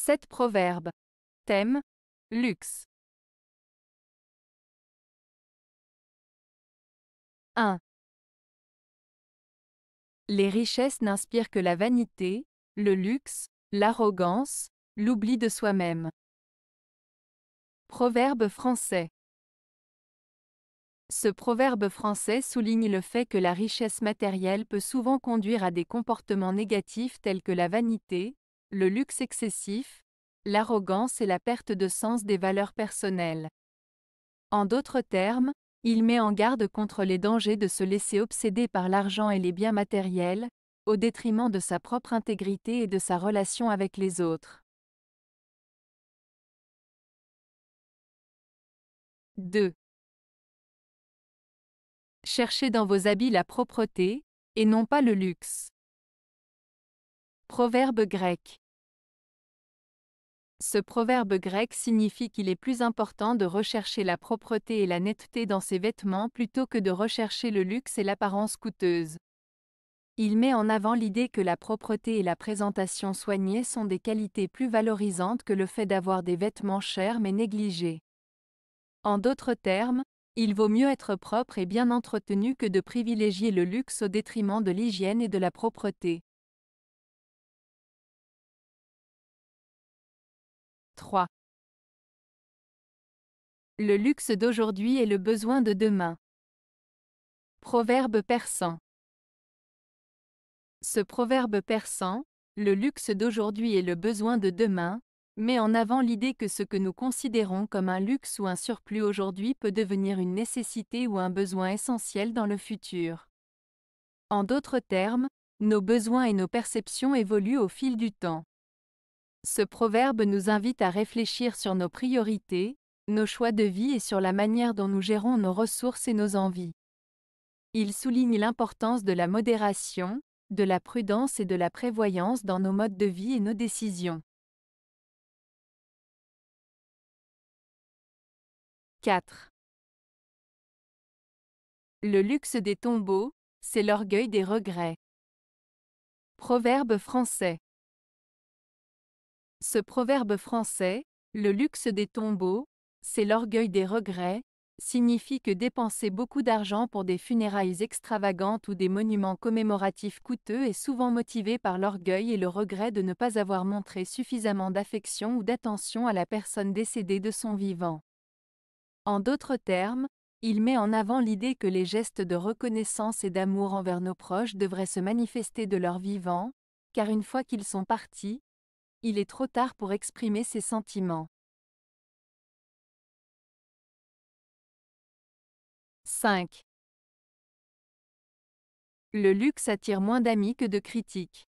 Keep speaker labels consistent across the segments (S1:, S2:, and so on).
S1: 7 proverbes. Thème Luxe.
S2: 1. Les richesses n'inspirent que la vanité, le luxe, l'arrogance, l'oubli de soi-même. Proverbe français. Ce proverbe français souligne le fait que la richesse matérielle peut souvent conduire à des comportements négatifs tels que la vanité, le luxe excessif, l'arrogance et la perte de sens des valeurs personnelles. En d'autres termes, il met en garde contre les dangers de se laisser obséder par l'argent et les biens matériels, au détriment de sa propre intégrité et de sa relation avec les autres. 2. Cherchez dans vos habits la propreté, et non pas le luxe. Proverbe grec. Ce proverbe grec signifie qu'il est plus important de rechercher la propreté et la netteté dans ses vêtements plutôt que de rechercher le luxe et l'apparence coûteuse. Il met en avant l'idée que la propreté et la présentation soignée sont des qualités plus valorisantes que le fait d'avoir des vêtements chers mais négligés. En d'autres termes, il vaut mieux être propre et bien entretenu que de privilégier le luxe au détriment de l'hygiène et de la propreté.
S1: 3. Le luxe d'aujourd'hui est le besoin de demain.
S2: Proverbe persan. Ce proverbe persan, le luxe d'aujourd'hui est le besoin de demain, met en avant l'idée que ce que nous considérons comme un luxe ou un surplus aujourd'hui peut devenir une nécessité ou un besoin essentiel dans le futur. En d'autres termes, nos besoins et nos perceptions évoluent au fil du temps. Ce proverbe nous invite à réfléchir sur nos priorités, nos choix de vie et sur la manière dont nous gérons nos ressources et nos envies. Il souligne l'importance de la modération, de la prudence et de la prévoyance dans nos modes de vie et nos décisions. 4. Le luxe des tombeaux, c'est l'orgueil des regrets. Proverbe français. Ce proverbe français, le luxe des tombeaux, c'est l'orgueil des regrets, signifie que dépenser beaucoup d'argent pour des funérailles extravagantes ou des monuments commémoratifs coûteux est souvent motivé par l'orgueil et le regret de ne pas avoir montré suffisamment d'affection ou d'attention à la personne décédée de son vivant. En d'autres termes, il met en avant l'idée que les gestes de reconnaissance et d'amour envers nos proches devraient se manifester de leur vivant, car une fois qu'ils sont partis, il est trop tard pour exprimer ses sentiments.
S1: 5. Le luxe attire moins d'amis que de critiques.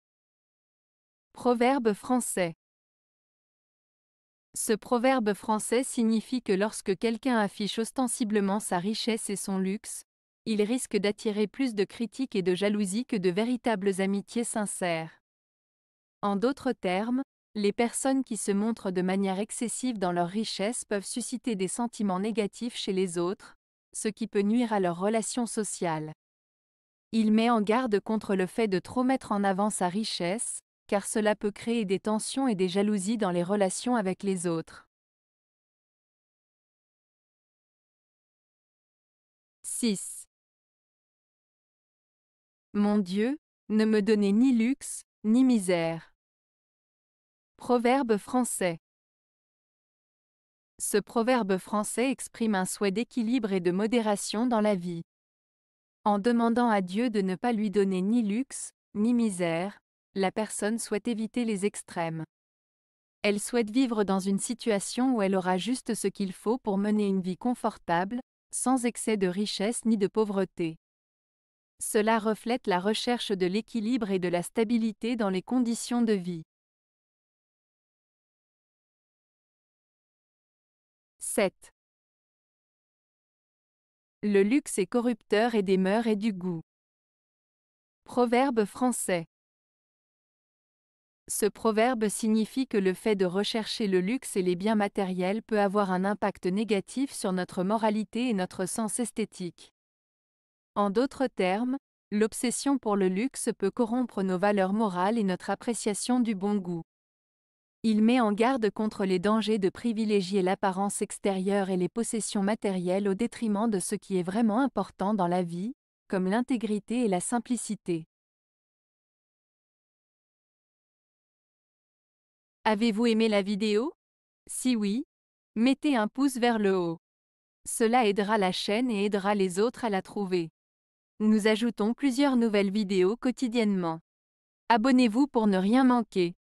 S2: Proverbe français. Ce proverbe français signifie que lorsque quelqu'un affiche ostensiblement sa richesse et son luxe, il risque d'attirer plus de critiques et de jalousie que de véritables amitiés sincères. En d'autres termes, les personnes qui se montrent de manière excessive dans leur richesse peuvent susciter des sentiments négatifs chez les autres, ce qui peut nuire à leurs relations sociales. Il met en garde contre le fait de trop mettre en avant sa richesse, car cela peut créer des tensions et des jalousies dans les relations avec les autres.
S1: 6. Mon Dieu, ne me donnez ni luxe, ni
S2: misère. Proverbe français. Ce proverbe français exprime un souhait d'équilibre et de modération dans la vie. En demandant à Dieu de ne pas lui donner ni luxe, ni misère, la personne souhaite éviter les extrêmes. Elle souhaite vivre dans une situation où elle aura juste ce qu'il faut pour mener une vie confortable, sans excès de richesse ni de pauvreté. Cela reflète la recherche de l'équilibre et de la stabilité dans les conditions de vie.
S1: 7. Le luxe est corrupteur
S2: et des mœurs et du goût. Proverbe français. Ce proverbe signifie que le fait de rechercher le luxe et les biens matériels peut avoir un impact négatif sur notre moralité et notre sens esthétique. En d'autres termes, l'obsession pour le luxe peut corrompre nos valeurs morales et notre appréciation du bon goût. Il met en garde contre les dangers de privilégier l'apparence extérieure et les possessions matérielles au détriment de ce qui est vraiment important dans la vie, comme l'intégrité et la simplicité. Avez-vous aimé la vidéo Si oui, mettez un pouce vers le haut. Cela aidera la chaîne et aidera les autres à la trouver. Nous ajoutons plusieurs nouvelles vidéos quotidiennement. Abonnez-vous pour ne
S1: rien manquer.